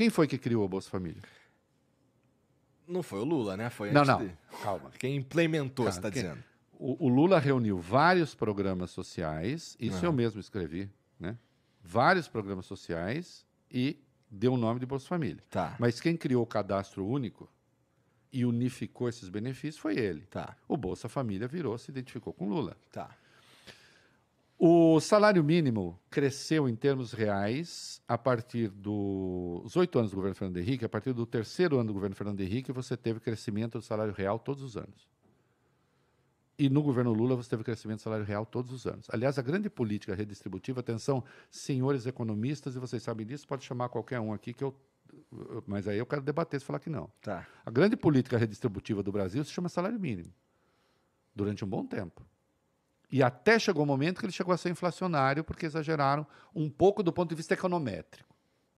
Quem foi que criou a Bolsa Família? Não foi o Lula, né? Foi não, não. De... Calma. Quem implementou, Calma, você está quem... dizendo. O, o, Lula reuniu vários programas sociais, isso uhum. eu mesmo escrevi, né? Vários programas sociais e deu o nome de Bolsa Família. Tá. Mas quem criou o cadastro único e unificou esses benefícios foi ele. Tá. O Bolsa Família virou, se identificou com Lula. Tá. O salário mínimo cresceu em termos reais a partir dos oito anos do governo Fernando Henrique. A partir do terceiro ano do governo Fernando Henrique, você teve crescimento do salário real todos os anos. E no governo Lula, você teve crescimento do salário real todos os anos. Aliás, a grande política redistributiva, atenção, senhores economistas, e vocês sabem disso, pode chamar qualquer um aqui que eu. Mas aí eu quero debater se falar que não. Tá. A grande política redistributiva do Brasil se chama salário mínimo. Durante um bom tempo. E até chegou o um momento que ele chegou a ser inflacionário, porque exageraram um pouco do ponto de vista econométrico.